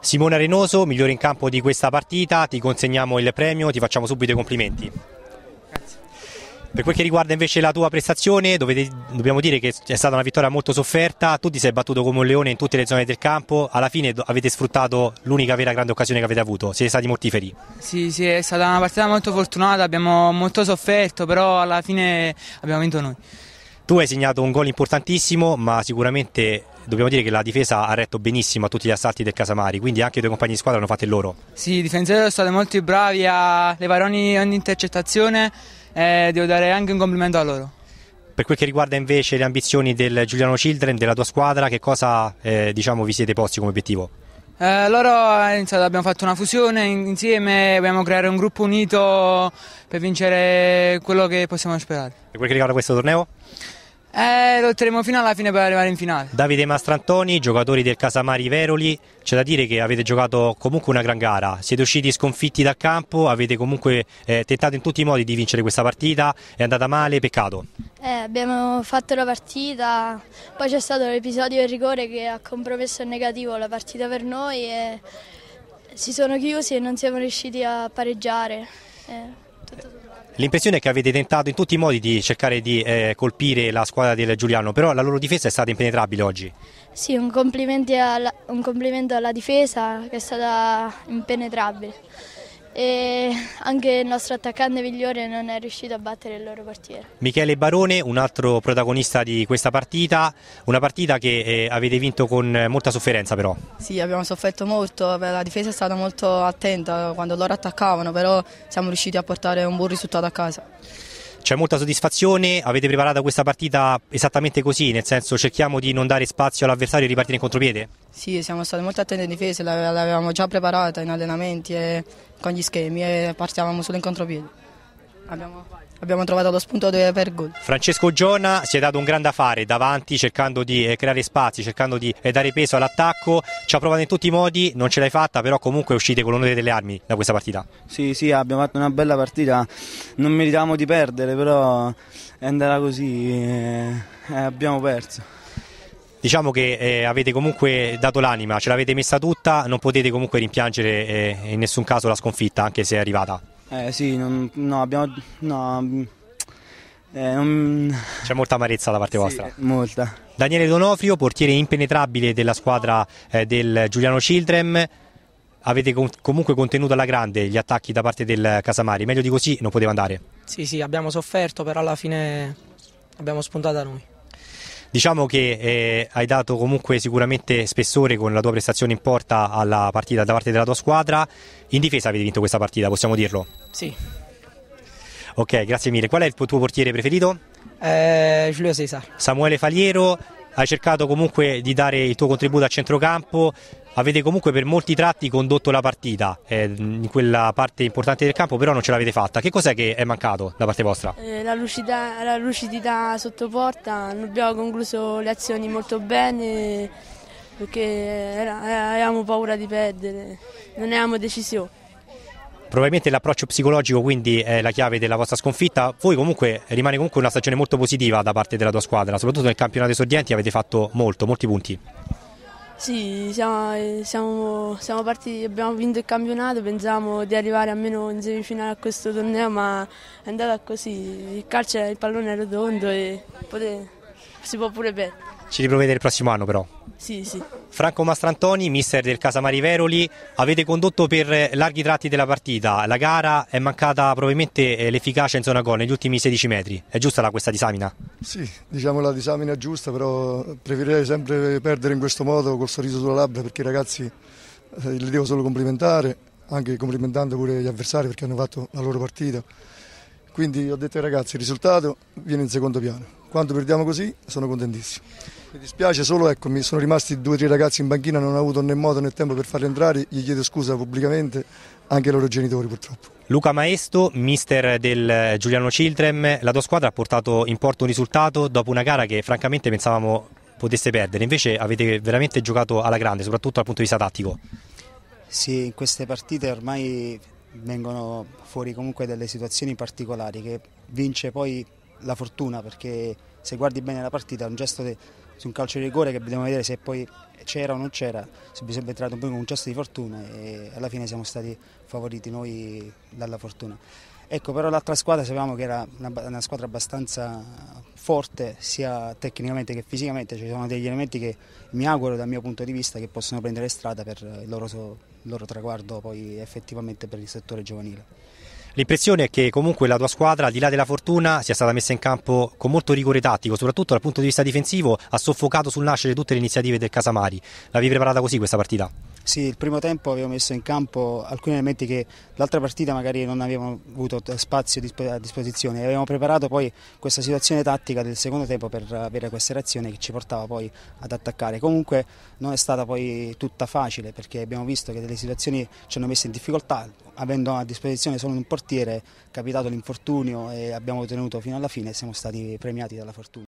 Simone Renoso, migliore in campo di questa partita, ti consegniamo il premio, ti facciamo subito i complimenti. Grazie. Per quel che riguarda invece la tua prestazione, dovete, dobbiamo dire che è stata una vittoria molto sofferta, tu ti sei battuto come un leone in tutte le zone del campo, alla fine avete sfruttato l'unica vera grande occasione che avete avuto, siete stati mortiferi. Sì, sì, è stata una partita molto fortunata, abbiamo molto sofferto, però alla fine abbiamo vinto noi. Tu hai segnato un gol importantissimo, ma sicuramente dobbiamo dire che la difesa ha retto benissimo a tutti gli assalti del Casamari, quindi anche i tuoi compagni di squadra hanno fatto il loro. Sì, i difensori sono stati molto bravi a levare ogni, ogni intercettazione e devo dare anche un complimento a loro. Per quel che riguarda invece le ambizioni del Giuliano Children, della tua squadra, che cosa eh, diciamo, vi siete posti come obiettivo? Eh, loro eh, abbiamo fatto una fusione insieme, dobbiamo creare un gruppo unito per vincere quello che possiamo sperare. Per quel che riguarda questo torneo? Eh, lotteremo fino alla fine per arrivare in finale. Davide Mastrantoni, giocatori del Casamari Veroli, c'è da dire che avete giocato comunque una gran gara, siete usciti sconfitti dal campo, avete comunque eh, tentato in tutti i modi di vincere questa partita, è andata male, peccato. Eh, abbiamo fatto la partita, poi c'è stato l'episodio del rigore che ha compromesso in negativo la partita per noi e si sono chiusi e non siamo riusciti a pareggiare. Eh, tutto... L'impressione è che avete tentato in tutti i modi di cercare di eh, colpire la squadra del Giuliano, però la loro difesa è stata impenetrabile oggi. Sì, un complimento alla, un complimento alla difesa che è stata impenetrabile e anche il nostro attaccante migliore non è riuscito a battere il loro portiere. Michele Barone, un altro protagonista di questa partita, una partita che eh, avete vinto con molta sofferenza però. Sì, abbiamo sofferto molto, la difesa è stata molto attenta quando loro attaccavano, però siamo riusciti a portare un buon risultato a casa. C'è molta soddisfazione, avete preparato questa partita esattamente così, nel senso cerchiamo di non dare spazio all'avversario e ripartire in contropiede? Sì, siamo stati molto attenti in difesa, l'avevamo già preparata in allenamenti e con gli schemi e partiamo solo in contropiede. Abbiamo, abbiamo trovato lo spunto per gol. Francesco Giona si è dato un grande affare davanti cercando di eh, creare spazi, cercando di eh, dare peso all'attacco, ci ha provato in tutti i modi, non ce l'hai fatta però comunque uscite con l'onore delle armi da questa partita. Sì, sì, abbiamo fatto una bella partita, non meritavamo di perdere, però è andata così e eh, eh, abbiamo perso. Diciamo che eh, avete comunque dato l'anima, ce l'avete messa tutta, non potete comunque rimpiangere eh, in nessun caso la sconfitta, anche se è arrivata. Eh sì, non, no, abbiamo... No, eh, non... C'è molta amarezza da parte sì, vostra. Eh, molta. Daniele Donofrio, portiere impenetrabile della squadra del Giuliano Childrem avete comunque contenuto alla grande gli attacchi da parte del Casamari, meglio di così non poteva andare. Sì, sì, abbiamo sofferto, però alla fine abbiamo spuntato a noi. Diciamo che eh, hai dato comunque sicuramente spessore con la tua prestazione in porta alla partita da parte della tua squadra. In difesa avete vinto questa partita, possiamo dirlo? Sì. Ok, grazie mille. Qual è il tuo portiere preferito? Eh, Giulio Cesar. Samuele Faliero hai cercato comunque di dare il tuo contributo a centrocampo, avete comunque per molti tratti condotto la partita eh, in quella parte importante del campo, però non ce l'avete fatta. Che cos'è che è mancato da parte vostra? Eh, la, lucidità, la, lucidità sotto porta, abbiamo concluso le azioni molto bene perché era, avevamo paura di perdere, non avevamo decisione. Probabilmente l'approccio psicologico quindi è la chiave della vostra sconfitta. Voi comunque rimane comunque una stagione molto positiva da parte della tua squadra, soprattutto nel campionato esordienti avete fatto molto, molti punti. Sì, siamo, eh, siamo, siamo partiti, abbiamo vinto il campionato, pensavamo di arrivare almeno in semifinale a questo torneo, ma è andata così. Il calcio, il pallone è rotondo e poter, si può pure perdere. Ci riprovete il prossimo anno però? Sì, sì. Franco Mastrantoni, mister del Casamari Veroli, avete condotto per larghi tratti della partita. La gara è mancata probabilmente eh, l'efficacia in zona gol negli ultimi 16 metri. È giusta la, questa disamina? Sì, diciamo la disamina è giusta, però preferirei sempre perdere in questo modo col sorriso sulla labbra perché i ragazzi eh, li devo solo complimentare, anche complimentando pure gli avversari perché hanno fatto la loro partita. Quindi ho detto ai ragazzi il risultato viene in secondo piano. Quando perdiamo così sono contentissimo. Mi dispiace solo, ecco, mi sono rimasti due o tre ragazzi in banchina, non ho avuto né modo né tempo per farli entrare, gli chiedo scusa pubblicamente anche ai loro genitori purtroppo. Luca Maesto, mister del Giuliano Childrem, la tua squadra ha portato in porto un risultato dopo una gara che francamente pensavamo potesse perdere, invece avete veramente giocato alla grande, soprattutto dal punto di vista tattico. Sì, in queste partite ormai vengono fuori comunque delle situazioni particolari che vince poi la fortuna perché se guardi bene la partita è un gesto di, su un calcio di rigore che dobbiamo vedere se poi c'era o non c'era, se bisogna entrare un po' con un gesto di fortuna e alla fine siamo stati favoriti noi dalla fortuna. Ecco, però l'altra squadra sapevamo che era una, una, squadra abbastanza forte sia tecnicamente che fisicamente, ci sono degli elementi che mi auguro dal mio punto di vista che possono prendere strada per il loro, il loro traguardo poi effettivamente per il settore giovanile. L'impressione è che comunque la tua squadra, al di là della fortuna, sia stata messa in campo con molto rigore tattico, soprattutto dal punto di vista difensivo, ha soffocato sul nascere tutte le iniziative del Casamari. L'avevi preparata così questa partita? Sì, il primo tempo avevo messo in campo alcuni elementi che l'altra partita magari non avevamo avuto eh, spazio a disposizione. Avevamo preparato poi questa situazione tattica del secondo tempo per avere questa reazione che ci portava poi ad attaccare. Comunque non è stata poi tutta facile perché abbiamo visto che delle situazioni ci hanno messo in difficoltà, avendo a disposizione solo un portiere, è capitato l'infortunio e abbiamo tenuto fino alla fine e siamo stati premiati dalla fortuna.